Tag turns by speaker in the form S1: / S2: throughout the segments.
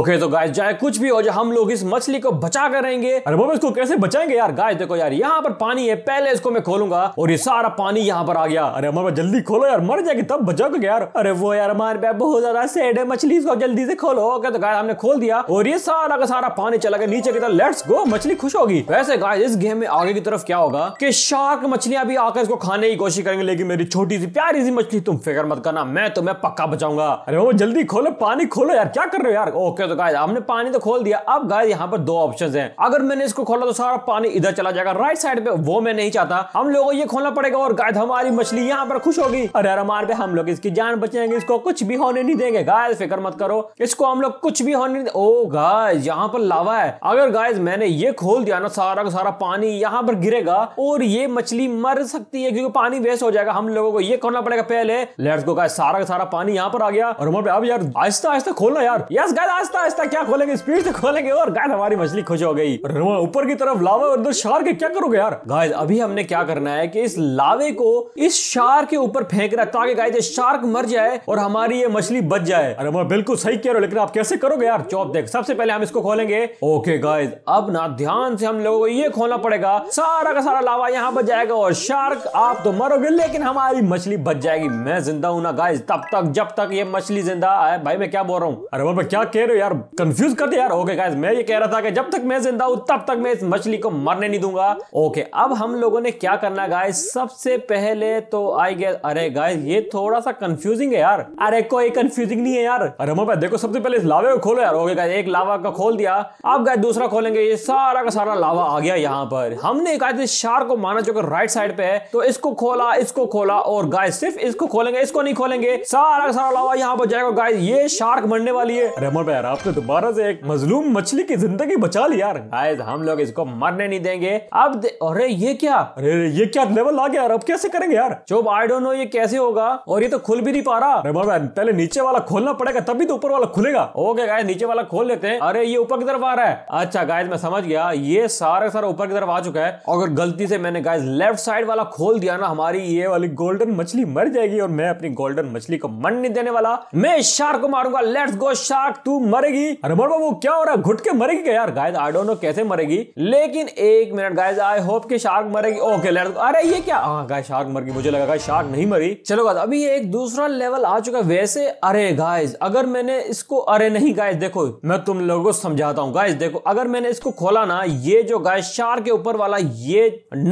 S1: okay तो गाय चाहे कुछ भी हो जाए हम लोग इस मछली को बचा कर रहेंगे अरे वो इसको कैसे बचाएंगे यार गाय देखो यार यहाँ पर पानी है पहले इसको मैं खोलूंगा और ये सारा पानी यहाँ पर आ गया अरे हमारे जल्दी खोलो यार मर जाएगी तब बचाओगे यार अरे वो यार हमारे बहुत ज्यादा सेड है मछली इसको जल्दी से खोलो ओके तो गाय हमने खोल दिया और ये सारा का सारा पानी चला गया नीचे की तरफ लेट्स गो मछली खुश होगी वैसे गाय इस गेम में आगे की तरफ क्या होगा की शार्क मछलियां भी आकर इसको खाने की कोशिश करेंगे लेकिन मेरी छोटी सी प्यारी सी मछली तुम फिक्र मत करना मैं तुम्हें पक्का बचाऊंगा अरे वो जल्दी खोलो पानी खोलो यार क्या कर रहे हो यार ओके तो गाय हमने पानी तो खोल दिया अब गाय यहाँ पर दो ऑप्शन है अगर मैंने इसको खोला तो सारा पानी इधर चला जाएगा राइट साइड पे वो मैं नहीं चाहता हम लोगों ये खोलना पड़ेगा और गाय हमारी मछली यहाँ पर खुश होगी अरे हमारे पे हम लोग इसकी जान बचेंगे इसको कुछ भी होने नहीं देंगे गाय फिक्र मत करो इसको हम लोग कुछ भी होने ओ गाय यहाँ पर लावा है अगर गाय मैंने ये खोल दिया ना सारा का सारा पानी यहाँ पर गिरेगा और ये मछली मर सकती है क्योंकि पानी वेस्ट हो जाएगा हम लोगों को ये खोलना पड़ेगा पहले लेट्स गो गाय सारा का सारा पानी यहाँ पर आ गया और हमारे अब यार आहिस्ता आहिस्ता खोलना यार यस गाय आहिस्ता आहिस्ता आहिस्ता क्या खोलेंगे स्पीड से तो खोलेंगे और गाय हमारी मछली खुश हो गई ऊपर की तरफ लावा और दो शार के क्या करोगे यार गाय अभी हमने क्या करना है की इस लावे को इस शार के ऊपर फेंक रहा ताकि गाय शार्क मर जाए और हमारी ये मछली बच जाए अरे वो बिल्कुल सही कह रहे हो लेकिन आप कैसे करोगे यार चौप देख सबसे पहले हम इसको खोलेंगे ओके गाय अब ना ध्यान से हम लोगों को ये खोलना पड़ेगा सारा का सारा लावा यहाँ बच जाएगा और शार्क आप तो मरोगे लेकिन हमारी मछली बच जाएगी मैं जिंदा हूँ ना गाय तब तक जब तक ये मछली जिंदा है भाई मैं क्या बोल रहा हूँ अरे वो क्या कह रहे हो यार कंफ्यूज कर दिया यार ओके गाइस मैं ये कह रहा था कि जब तक मैं जिंदा हूं तब तक मैं इस मछली को मरने नहीं दूंगा ओके अब हम लोगों ने क्या करना गाइस सबसे पहले तो आई गेस अरे गाइस ये थोड़ा सा कंफ्यूजिंग है यार अरे कोई कंफ्यूजिंग नहीं है यार अरे मोबाइल देखो सबसे पहले इस लावे को खोलो यार ओके गाइस एक लावा का खोल दिया अब गाइस दूसरा खोलेंगे ये सारा का सारा लावा आ गया यहाँ पर हमने गाइस इस शार को माना जो कि राइट साइड पे है तो इसको खोला इसको खोला और गाइस सिर्फ इसको खोलेंगे इसको नहीं खोलेंगे सारा का सारा लावा यहाँ पर जाएगा गाइस ये शार्क मरने वाली है रेमन पे यार आपने दोबारा से एक मजलूम मछली की जिंदगी बचा ली यार गाइस हम लोग इसको मरने नहीं देंगे अब दे... अरे ये क्या अरे ये क्या लेवल आ गया यार अब कैसे करेंगे यार चुप आई डोंट नो ये कैसे होगा और ये तो खुल भी नहीं पा रहा अरे बाबा पहले नीचे वाला खोलना पड़ेगा तभी तो ऊपर वाला खुलेगा ओके गाय नीचे वाला खोल लेते हैं अरे ये ऊपर की तरफ आ रहा है अच्छा गाय मैं समझ गया ये सारा सारा ऊपर की तरफ आ चुका है अगर गलती से मैंने गाय लेफ्ट साइड वाला खोल दिया ना हमारी ये वाली गोल्डन मछली मर जाएगी और मैं अपनी गोल्डन मछली को मन नहीं देने वाला मैं शार्क को मारूंगा लेट्स गो शार्क तू मर मरेगी अरे बोल बाबू क्या हो रहा है घुटके मरेगी क्या यार गाइस आई डोंट नो कैसे मरेगी लेकिन एक मिनट गाइस आई होप कि शार्क मरेगी ओके लेट अरे ये क्या हां गाइस शार्क मर गई मुझे लगा गाइस शार्क नहीं मरी चलो गाइस अभी एक दूसरा लेवल आ चुका है वैसे अरे गाइस अगर मैंने इसको अरे नहीं गाइस देखो मैं तुम लोगों को समझाता हूँ गाइस देखो अगर मैंने इसको खोला ना ये जो गाइस शार्क के ऊपर वाला ये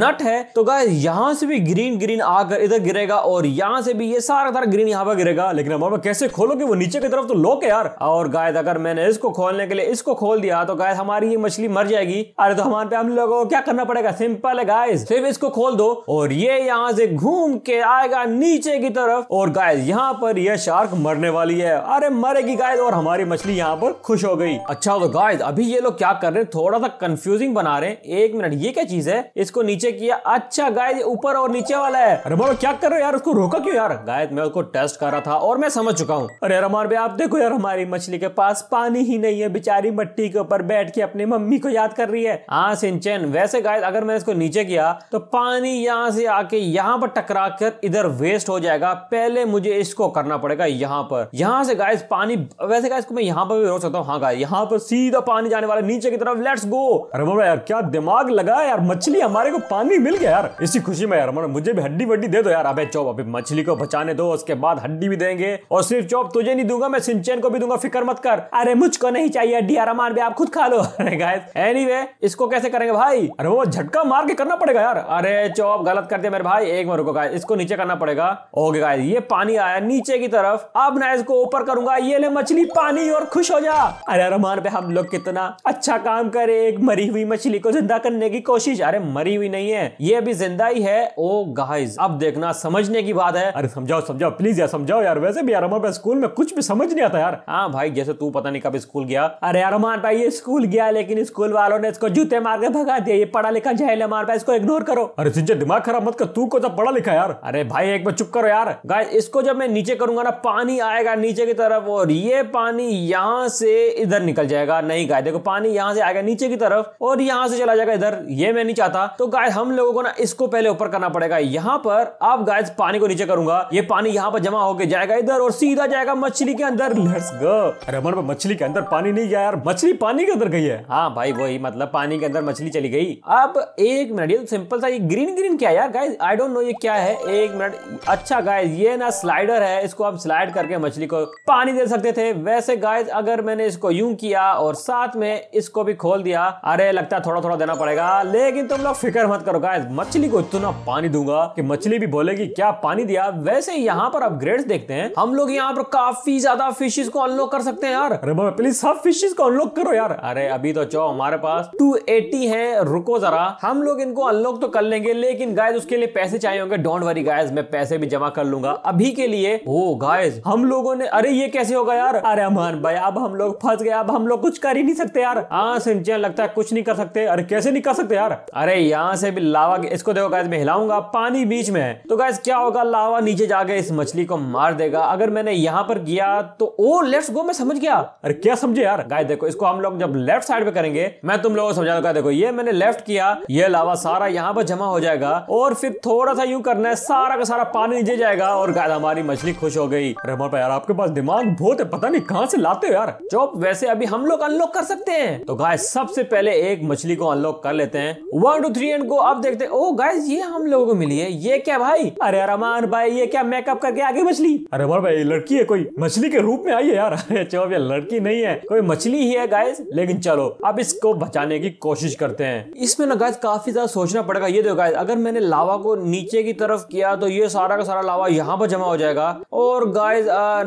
S1: नट है तो गाइस यहाँ से भी ग्रीन ग्रीन आकर इधर गिरेगा और यहाँ से भी ये सारा सारा ग्रीन यहाँ पर गिरेगा लेकिन अब कैसे खोलोगे वो नीचे की तरफ तो लोक है यार और गायद अगर मैंने इसको खोलने के लिए इसको खोल दिया तो गाय हमारी ये मछली मर जाएगी अरे तो हमारे पे हम लोगों को क्या करना पड़ेगा सिंपल है गाय सिर्फ इसको खोल दो और ये यहाँ से घूम के आएगा नीचे की तरफ और गाय यहाँ पर यह शार्क मरने वाली है अरे मरेगी गाय और हमारी मछली यहाँ पर खुश हो गई अच्छा तो गाय अभी ये लोग क्या कर रहे हैं थोड़ा सा कंफ्यूजिंग बना रहे हैं एक मिनट ये क्या चीज है इसको नीचे किया अच्छा गाय ऊपर और नीचे वाला है अरे बोलो क्या कर रहे हो यार उसको रोका क्यों यार गाय मैं उसको टेस्ट कर रहा था और मैं समझ चुका हूँ अरे यार हमारे आप देखो यार हमारी मछली के पास पानी ही नहीं है बेचारी मट्टी के ऊपर बैठ के अपनी मम्मी को याद कर रही है हाँ सिंचन वैसे गाय अगर मैं इसको नीचे किया तो पानी यहाँ से आके यहाँ पर टकरा कर इधर वेस्ट हो जाएगा पहले मुझे इसको करना पड़ेगा यहाँ पर यहाँ से गाय पानी वैसे गाय इसको मैं यहाँ पर भी रोक सकता हूँ हाँ गाय यहाँ पर सीधा पानी जाने वाला नीचे की तरफ लेट्स गो रमन भाई यार क्या दिमाग लगा यार मछली हमारे को पानी मिल गया यार इसी खुशी में यार मतलब मुझे भी हड्डी वड्डी दे दो यार अबे चौब अभी मछली को बचाने दो उसके बाद हड्डी भी देंगे और सिर्फ चौब तुझे नहीं दूंगा मैं सिंचन को भी दूंगा फिक्र मत कर अरे मुझको नहीं चाहिए डी आर भी आप खुद खा लो अरे गाइस एनीवे इसको कैसे करेंगे भाई अरे वो झटका मार के करना पड़ेगा यार अरे चौप गलत कर दिया मेरे भाई एक बार रुको गाइस इसको नीचे करना पड़ेगा ओके गाइस ये पानी आया नीचे की तरफ अब ना इसको ऊपर करूंगा ये ले मछली पानी और खुश हो जा अरे रमान पे हम लोग कितना अच्छा काम करे एक मरी हुई मछली को जिंदा करने की कोशिश अरे मरी हुई नहीं है ये अभी जिंदा ही है ओ oh गाइस अब देखना समझने की बात है अरे समझाओ समझाओ प्लीज यार समझाओ यार वैसे भी यार स्कूल में कुछ भी समझ नहीं आता यार हाँ भाई जैसे तू पता पता नहीं कब स्कूल गया अरे अरमान भाई ये स्कूल गया लेकिन स्कूल वालों ने इसको जूते मार के भगा दिया ये पढ़ा लिखा जहल अमान भाई इसको इग्नोर करो अरे सिंचन दिमाग खराब मत कर तू को जब पढ़ा लिखा यार अरे भाई एक बार चुप करो यार गाय इसको जब मैं नीचे करूंगा ना पानी आएगा नीचे की तरफ और ये पानी यहाँ से इधर निकल जाएगा नहीं गाय देखो पानी यहाँ से आएगा नीचे की तरफ और यहाँ से चला जाएगा इधर ये मैं नहीं चाहता तो गाय हम लोगों को ना इसको पहले ऊपर करना पड़ेगा यहाँ पर अब गाय पानी को नीचे करूंगा ये पानी यहाँ पर जमा होकर जाएगा इधर और सीधा जाएगा मछली के अंदर लेट्स गो अरे अमन मछली के अंदर पानी नहीं गया यार मछली पानी के अंदर गई है हाँ भाई वही मतलब पानी के अंदर मछली चली गई अब एक मिनट ये तो सिंपल सा ये ग्रीन ग्रीन क्या यार गाइज आई डोंट नो ये क्या है एक मिनट अच्छा गाइज ये ना स्लाइडर है इसको आप स्लाइड करके मछली को पानी दे सकते थे वैसे गाइज अगर मैंने इसको यूं किया और साथ में इसको भी खोल दिया अरे लगता है थोड़ा थोड़ा देना पड़ेगा लेकिन तुम लोग फिक्र मत करो गाइज मछली को इतना पानी दूंगा कि मछली भी बोलेगी क्या पानी दिया वैसे यहाँ पर अपग्रेड देखते हैं हम लोग यहाँ पर काफी ज्यादा फिशेस को अनलॉक कर सकते हैं यार अरे मामा प्लीज सब फिशेस को अनलॉक करो यार अरे अभी तो चो हमारे पास 280 है रुको जरा हम लोग इनको अनलॉक तो कर लेंगे लेकिन गाइस उसके लिए पैसे चाहिए होंगे डोंट वरी गाइस मैं पैसे भी जमा कर लूंगा अभी के लिए ओ गाइस हम लोगों ने अरे ये कैसे होगा यार अरे अमान भाई अब हम लोग फंस गए अब हम लोग कुछ कर ही नहीं सकते यार हाँ सिंचन लगता है कुछ नहीं कर सकते अरे कैसे नहीं कर सकते यार अरे यहाँ से भी लावा इसको देखो गाय मैं हिलाऊंगा पानी बीच में है तो गायस क्या होगा लावा नीचे जाके इस मछली को मार देगा अगर मैंने यहाँ पर किया तो ओ लेट्स गो मैं समझ गया अरे क्या समझे यार गाय देखो इसको हम लोग जब लेफ्ट साइड पे करेंगे मैं तुम लोगों को समझा दूंगा देखो ये मैंने लेफ्ट किया ये लावा सारा यहाँ पर जमा हो जाएगा और फिर थोड़ा सा यू करना है सारा का सारा पानी नीचे जाएगा और गाय हमारी मछली खुश हो गई रहमान यार आपके पास दिमाग बहुत है पता नहीं कहाँ से लाते हो यार चौप वैसे अभी हम लोग अनलॉक कर सकते हैं तो गाय सबसे पहले एक मछली को अनलॉक कर लेते हैं वन टू थ्री एंड को अब देखते हैं ओ गाय ये हम लोगों को मिली है ये क्या भाई अरे रमान भाई ये क्या मेकअप करके आगे मछली अरे भाई लड़की है कोई मछली के रूप में आई है यार अरे चौप ये लड़की नहीं है कोई मछली ही है गाइस लेकिन चलो अब इसको बचाने की कोशिश करते हैं इसमें ना गाइस काफी ज्यादा सोचना पड़ेगा ये देखो गाइस अगर मैंने लावा को नीचे की तरफ किया तो ये सारा का सारा लावा यहाँ पर जमा हो जाएगा और गाइस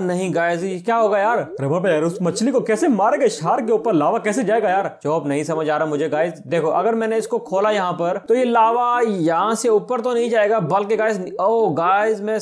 S1: नहीं गाइस क्या होगा यार रबर यार उस मछली को कैसे मारेगा शार के ऊपर लावा कैसे जाएगा यार जॉब नहीं समझ आ रहा मुझे गाइस देखो अगर मैंने इसको खोला यहाँ पर तो ये लावा यहाँ से ऊपर तो नहीं जाएगा बल्कि गाइस ओ गाइस मैं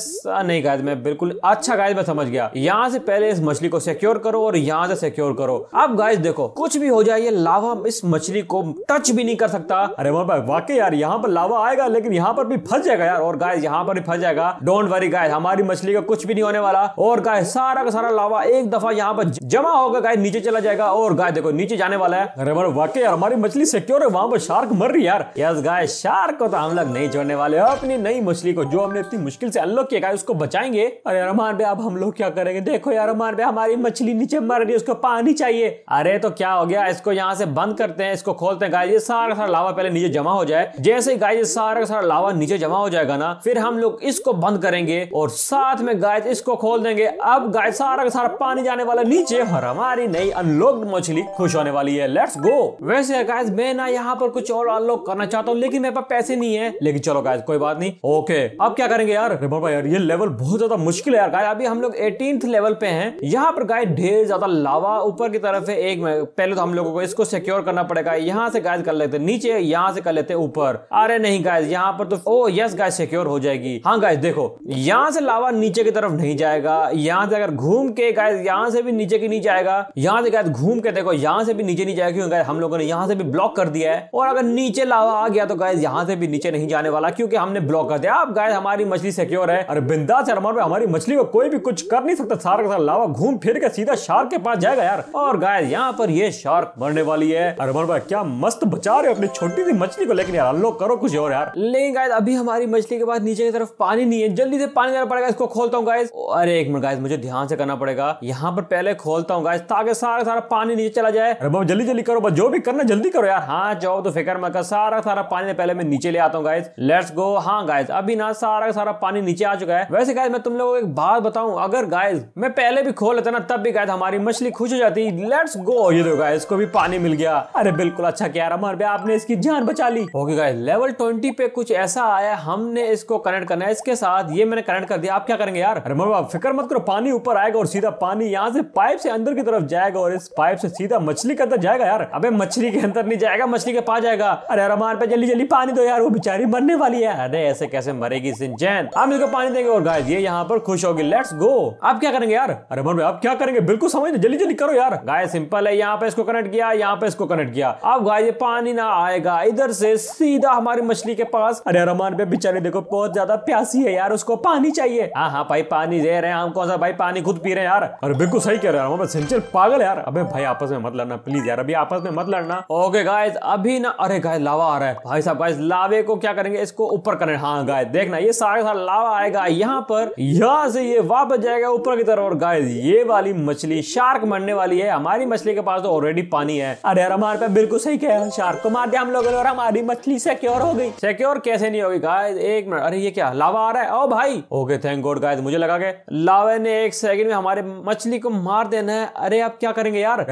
S1: नहीं गाइस मैं बिल्कुल अच्छा गाइस मैं समझ गया यहाँ से पहले इस मछली को सिक्योर करो और यहाँ यहाँ से सिक्योर करो अब गाइस देखो कुछ भी हो जाए ये लावा इस मछली को टच भी नहीं कर सकता अरे भाई वाकई यार यहाँ पर लावा आएगा लेकिन यहाँ पर भी फंस जाएगा यार और गाय यहाँ पर भी फंस जाएगा डोंट वरी गाय हमारी मछली का कुछ भी नहीं होने वाला और गाय सारा का सारा लावा एक दफा यहाँ पर जमा होगा गाय नीचे चला जाएगा और गाय देखो नीचे जाने वाला है अरे भाई वाकई यार हमारी मछली सिक्योर है वहां पर शार्क मर रही यार यस गाय शार्क को तो हम लोग नहीं छोड़ने वाले अपनी नई मछली को जो हमने इतनी मुश्किल से अनलॉक किया उसको बचाएंगे अरे अरमान भाई अब हम लोग क्या करेंगे देखो यार अरमान भाई हमारी मछली नीचे मर रही है उसको पानी चाहिए अरे तो क्या हो गया इसको यहाँ से बंद करते हैं इसको खोलते हैं गाय ये सारा सारा लावा पहले नीचे जमा हो जाए जैसे गाय ये सारा सारा लावा नीचे जमा हो जाएगा ना फिर हम लोग इसको बंद करेंगे और साथ में गाय इसको खोल देंगे अब गाय सारा का सारा पानी जाने वाला नीचे और हमारी नई अनलॉक्ड मछली खुश होने वाली है लेट्स गो वैसे गाय मैं ना यहाँ पर कुछ और अनलोक करना चाहता हूँ लेकिन मेरे पास पैसे नहीं है लेकिन चलो गाय कोई बात नहीं ओके अब क्या करेंगे यार यार ये लेवल बहुत ज्यादा मुश्किल है यार गाय अभी हम लोग एटीन लेवल पे है यहाँ पर गाय ढेर ज्यादा लावा ऊपर की तरफ है एक में पहले तो हम लोगों को इसको सिक्योर करना पड़ेगा यहाँ से गाइस कर लेते नीचे यहाँ से कर लेते ऊपर अरे नहीं गाइस यहाँ पर तो ओ यस गाइस सिक्योर हो जाएगी हाँ गाइस देखो यहाँ से लावा नीचे की तरफ नहीं जाएगा यहाँ से अगर घूम के गाय यहाँ से भी नीचे की नीचे आएगा यहाँ से गाय घूम के देखो यहाँ से भी नीचे नहीं जाएगा क्योंकि हम लोगों ने यहाँ से भी ब्लॉक कर दिया है और अगर नीचे लावा आ गया तो गाय यहाँ से भी नीचे नहीं जाने वाला क्योंकि हमने ब्लॉक कर दिया अब गाय हमारी मछली सिक्योर है और बिंदा से में हमारी मछली को कोई भी कुछ कर नहीं सकता सारा सारा लावा घूम फिर के सीधा शार्क के पास पास जाएगा यार और गाय यहाँ पर ये शार्क मरने वाली है अरे अरमन भाई क्या मस्त बचा रहे हो अपनी छोटी सी मछली को लेकिन यार अनलॉक करो कुछ और यार लेकिन गाय अभी हमारी मछली के पास नीचे की तरफ पानी नहीं है जल्दी से पानी देना पड़ेगा इसको खोलता हूँ गाय अरे एक मिनट गाय मुझे ध्यान से करना पड़ेगा यहाँ पर पहले खोलता हूँ गाय ताकि सारा सारा पानी नीचे चला जाए अरे जल्दी जल्दी करो बस जो भी करना जल्दी करो यार हाँ जाओ तो फिक्र मत कर सारा सारा पानी तो पहले मैं नीचे ले आता हूँ गाय लेट्स गो हाँ गाय अभी ना सारा सारा पानी नीचे आ चुका है वैसे गाय मैं तुम लोगों को एक बात बताऊँ अगर गाय मैं पहले भी खोल लेता ना तब भी गाय हमारी मछली मछली खुश हो जाती है लेट्स गो ये देखो इसको भी पानी मिल गया अरे बिल्कुल अच्छा कह रहा मर आपने इसकी जान बचा ली ओके गाइस लेवल ट्वेंटी पे कुछ ऐसा आया हमने इसको कनेक्ट करना है इसके साथ ये मैंने कनेक्ट कर दिया आप क्या करेंगे यार अरे मरवा फिक्र मत करो पानी ऊपर आएगा और सीधा पानी यहाँ से पाइप से अंदर की तरफ जाएगा और इस पाइप से सीधा मछली के अंदर जाएगा यार अब मछली के अंदर नहीं जाएगा मछली के पास जाएगा अरे रमान पे जल्दी जल्दी पानी दो यार वो बेचारी मरने वाली है अरे ऐसे कैसे मरेगी सिंचैन हम इसको पानी देंगे और गाय ये यहाँ पर खुश होगी लेट्स गो आप क्या करेंगे यार अरे भाई आप क्या करेंगे बिल्कुल समझ जल्दी जल्दी करो यार गाय सिंपल है यहाँ पे इसको कनेक्ट किया यहाँ पे इसको कनेक्ट किया अब गाय ये पानी ना आएगा इधर से सीधा हमारी मछली के पास अरे रमान पे बेचारे देखो बहुत ज्यादा प्यासी है यार उसको पानी चाहिए हाँ हाँ भाई पानी दे रहे हैं हम कौन सा भाई पानी खुद पी रहे हैं यार अरे बिल्कुल सही कह रहे हैं पागल यार अबे भाई आपस में मत लड़ना प्लीज यार अभी आपस में मत लड़ना ओके गाय अभी ना अरे गाय लावा आ रहा है भाई साहब गाय लावे को क्या करेंगे इसको ऊपर करें हाँ गाय देखना ये सारे सारा लावा आएगा यहाँ पर यहाँ से ये वापस जाएगा ऊपर की तरफ और गाय ये वाली मछली शायद शार्क मरने वाली है हमारी मछली के पास तो ऑलरेडी पानी है अरे यार हमारे पास बिल्कुल सही कह शार्क को मार दिया हम लोग हमारी मछली सिक्योर हो गई सिक्योर कैसे नहीं होगी गाय एक मिनट अरे ये क्या लावा आ रहा है ओ भाई ओके थैंक गॉड गाय मुझे लगा के लावा ने एक सेकंड में हमारे मछली को मार देना है अरे आप क्या करेंगे यार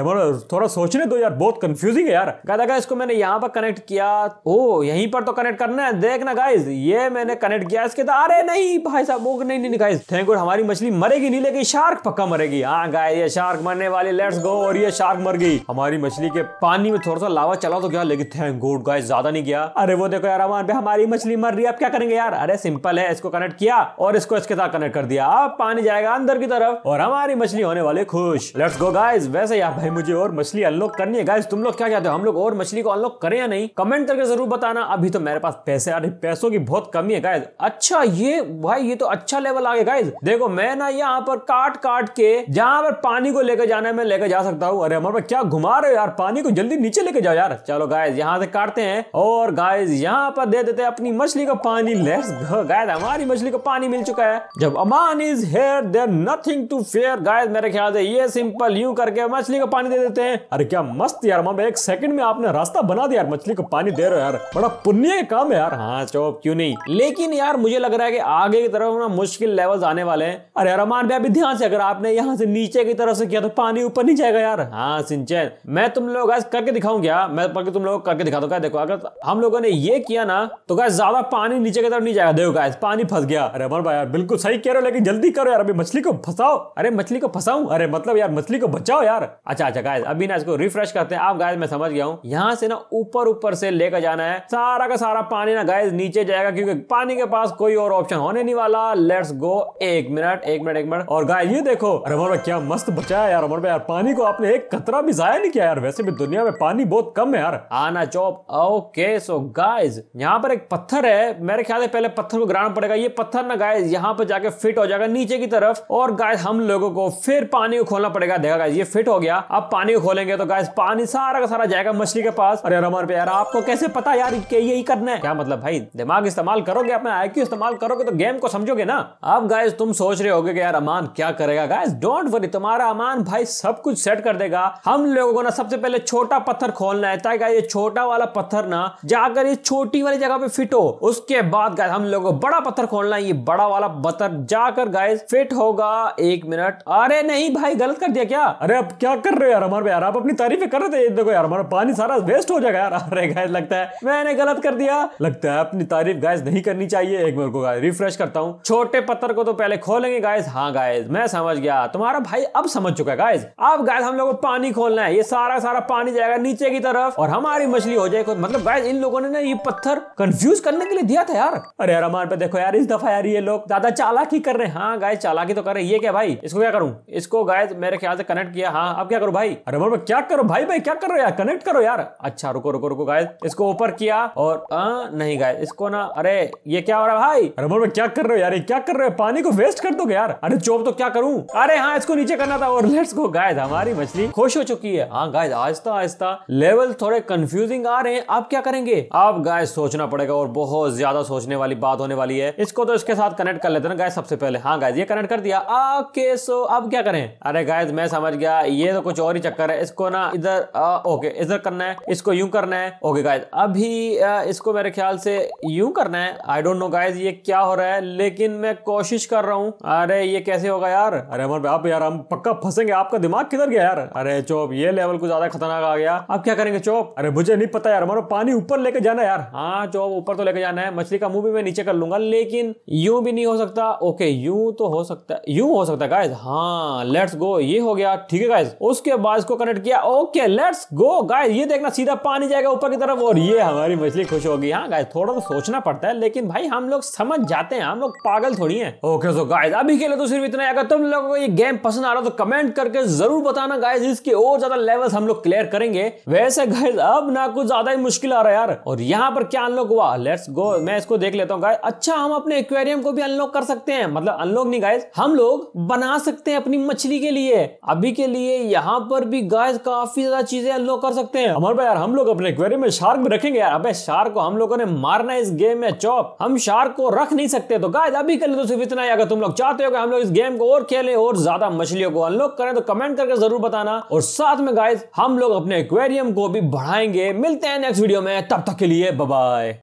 S1: थोड़ा सोचने दो यार बहुत कंफ्यूजिंग है यार गाइस गाय इसको मैंने यहाँ पर कनेक्ट किया ओ यहीं पर तो कनेक्ट करना है देखना गाइज ये मैंने कनेक्ट किया इसके तो अरे नहीं भाई साहब वो नहीं नहीं गाइज थैंक गॉड हमारी मछली मरेगी नहीं लेकिन शार्क पक्का मरेगी हाँ गाय ये शार्क मरने वाले लेट्स गो और ये शार्क मर गई हमारी मछली के पानी में थोड़ा सा लावा चला तो गया लेकिन थैंक गुड गाइस ज्यादा नहीं गया अरे वो देखो यार अमान भाई हमारी मछली मर रही है अब क्या करेंगे यार अरे सिंपल है इसको कनेक्ट किया और इसको इसके साथ कनेक्ट कर दिया अब पानी जाएगा अंदर की तरफ और हमारी मछली होने वाले खुश लेट्स गो गाइज वैसे यार भाई मुझे और मछली अनलॉक करनी है गाइज तुम लोग क्या चाहते हो हम लोग और मछली को अनलॉक करें या नहीं कमेंट करके जरूर बताना अभी तो मेरे पास पैसे अरे पैसों की बहुत कमी है गाइज अच्छा ये भाई ये तो अच्छा लेवल आ गया गाइज देखो मैं ना यहाँ पर काट काट के जहाँ पर पानी को लेकर लेकर जाना है मैं लेकर जा सकता हूँ अरे हमारे पास क्या घुमा रहे हो यार पानी को जल्दी नीचे लेके जाओ यार चलो गाइज यहाँ से काटते हैं और गाइज यहाँ पर दे देते हैं अपनी मछली का पानी लेट्स गो गाइज हमारी मछली का पानी मिल चुका है जब Aman is here there nothing to fear guys मेरे ख्याल से ये सिंपल यू करके मछली का पानी दे देते हैं अरे क्या मस्त यार मम एक सेकंड में आपने रास्ता बना दिया यार मछली को पानी दे रहे हो यार बड़ा पुण्य काम है यार हाँ चौप क्यों नहीं लेकिन यार मुझे लग रहा है कि आगे की तरफ ना मुश्किल लेवल्स आने वाले हैं अरे अरमान भाई अभी ध्यान से अगर आपने यहाँ से नीचे की तरफ से किया तो तो पानी ऊपर नहीं जाएगा यार हाँ सिंचन मैं तुम लोग आज करके दिखाऊं क्या मैं तो बल्कि तुम लोग करके दिखा दूंगा देखो अगर हम लोगों ने ये किया ना तो क्या ज्यादा पानी नीचे की तरफ नहीं जाएगा देखो गाय पानी फंस गया अरे अमर भाई यार बिल्कुल सही कह रहे हो लेकिन जल्दी करो यार अभी मछली को फंसाओ अरे मछली को फंसाऊ अरे मतलब यार मछली को बचाओ यार अच्छा अच्छा गाय अभी ना इसको रिफ्रेश करते हैं आप गाय मैं समझ गया हूँ यहाँ से ना ऊपर ऊपर से लेकर जाना है सारा का सारा पानी ना गाय नीचे जाएगा क्योंकि पानी के पास कोई और ऑप्शन होने नहीं वाला लेट्स गो एक मिनट एक मिनट एक मिनट और गाय ये देखो अरे अमर भाई क्या मस्त बचाया यार उमर भाई यार पानी को आपने एक कतरा भी जाया नहीं किया यार वैसे भी दुनिया में पानी बहुत कम है यार आना चौप ओके सो गाइज यहाँ पर एक पत्थर है मेरे ख्याल है पहले पत्थर को गिराना पड़ेगा ये पत्थर ना गाइज यहाँ पर जाके फिट हो जाएगा नीचे की तरफ और गाइज हम लोगों को फिर पानी को खोलना पड़ेगा देखा गाइज ये फिट हो गया अब पानी को खोलेंगे तो गाइज पानी सारा का सारा जाएगा मछली के पास अरे उमर भाई यार आपको कैसे पता यार यही करना है क्या मतलब भाई दिमाग इस्तेमाल करोगे अपना आई इस्तेमाल करोगे तो गेम को समझोगे ना अब गाइज तुम सोच रहे होगे कि यार अमान क्या करेगा गाइज डोंट वरी तुम्हारा अमान भाई सब कुछ सेट कर देगा हम लोगों को ना सबसे पहले छोटा पत्थर खोलना है ताकि ये छोटा वाला पत्थर ना जाकर ये छोटी वाली जगह पे फिट हो उसके बाद गाय हम लोगों को बड़ा पत्थर खोलना है ये बड़ा वाला पत्थर जाकर गाय फिट होगा एक मिनट अरे नहीं भाई गलत कर दिया क्या अरे अब क्या कर रहे हो यार हमारे यार आप अपनी तारीफें कर रहे थे देखो यार हमारा पानी सारा वेस्ट हो जाएगा यार अरे गाय लगता है मैंने गलत कर दिया लगता है अपनी तारीफ गाय नहीं करनी चाहिए एक मिनट को गाइस रिफ्रेश करता हूँ छोटे पत्थर को तो पहले खोलेंगे गाय हाँ गाय मैं समझ गया तुम्हारा भाई अब समझ चुका है जाएगा गाइज अब गाइज हम लोग को पानी खोलना है ये सारा सारा पानी जाएगा नीचे की तरफ और हमारी मछली हो जाएगी मतलब गाइज इन लोगों ने ना ये पत्थर कंफ्यूज करने के लिए दिया था यार अरे रमान पे देखो यार इस दफा यार ये लोग ज्यादा चालाकी कर रहे हैं हाँ गाय चालाकी तो कर रहे हैं ये क्या भाई इसको क्या करूँ इसको गाय मेरे ख्याल से कनेक्ट किया हाँ अब क्या करो भाई अरे मतलब क्या करो भाई भाई क्या कर रहे हो यार कनेक्ट करो यार अच्छा रुको रुको रुको गाय इसको ऊपर किया और नहीं गाय इसको ना अरे ये क्या हो रहा है भाई अरे मतलब क्या कर रहे हो यार क्या कर रहे हो पानी को वेस्ट कर दो यार अरे चोप तो क्या करूँ अरे हाँ इसको नीचे करना था और लेट लेट्स गो गाइस हमारी मछली खुश हो चुकी है हाँ गाइस आहिस्ता आहिस्ता लेवल थोड़े कंफ्यूजिंग आ रहे हैं आप क्या करेंगे आप गाइस सोचना पड़ेगा और बहुत ज्यादा सोचने वाली बात होने वाली है इसको तो इसके साथ कनेक्ट कर लेते ना गाइस सबसे पहले हाँ गाइस ये कनेक्ट कर दिया ओके सो अब क्या करें अरे गाइस मैं समझ गया ये तो कुछ और ही चक्कर है इसको ना इधर ओके इधर करना है इसको यूं करना है ओके गाइस अभी इसको मेरे ख्याल से यूं करना है आई डोंट नो गाइस ये क्या हो रहा है लेकिन मैं कोशिश कर रहा हूँ अरे ये कैसे होगा यार अरे अमर आप यार हम पक्का फंसेंगे करेंगे आपका दिमाग किधर गया यार अरे चोप ये लेवल कुछ ज्यादा खतरनाक आ गया अब क्या करेंगे चोप अरे मुझे नहीं पता यार हमारा पानी ऊपर लेके जाना यार हाँ चोप ऊपर तो लेके जाना है मछली का मुंह भी मैं नीचे कर लूंगा लेकिन यूं भी नहीं हो सकता ओके यूं तो हो सकता है यूं हो सकता है गाइज हाँ लेट्स गो ये हो गया ठीक है गाइज उसके बाद इसको कनेक्ट किया ओके लेट्स गो गाइज ये देखना सीधा पानी जाएगा ऊपर की तरफ और ये हमारी मछली खुश होगी हाँ गाइज थोड़ा तो सोचना पड़ता है लेकिन भाई हम लोग समझ जाते हैं हम लोग पागल थोड़ी है ओके सो गाइज अभी के लिए तो सिर्फ इतना अगर तुम लोगों को ये गेम पसंद आ रहा तो कमेंट करके जरूर बताना गाइज इसके और ज्यादा लेवल्स हम लोग क्लियर करेंगे वैसे गाइज अब ना कुछ ज्यादा ही मुश्किल आ रहा है यार और यहाँ पर क्या अनलॉक हुआ लेट्स गो मैं इसको देख लेता हूँ गाइज अच्छा हम अपने एक्वेरियम को भी अनलॉक कर सकते हैं मतलब अनलॉक नहीं गाइज हम लोग बना सकते हैं अपनी मछली के लिए अभी के लिए यहाँ पर भी गाइज काफी ज्यादा चीजें अनलॉक कर सकते हैं हमारे यार हम लोग अपने एक्वेरियम में शार्क भी रखेंगे यार अबे शार्क को हम लोगों ने मारना इस गेम में चौप हम शार्क को रख नहीं सकते तो गाइज अभी कर ले तो सिर्फ इतना ही अगर तुम लोग चाहते हो हम लोग इस गेम को और खेले और ज्यादा मछलियों को अनलॉक करें करें तो कमेंट करके जरूर बताना और साथ में गाइज हम लोग अपने एक्वेरियम को भी बढ़ाएंगे मिलते हैं नेक्स्ट वीडियो में तब तक के लिए बाय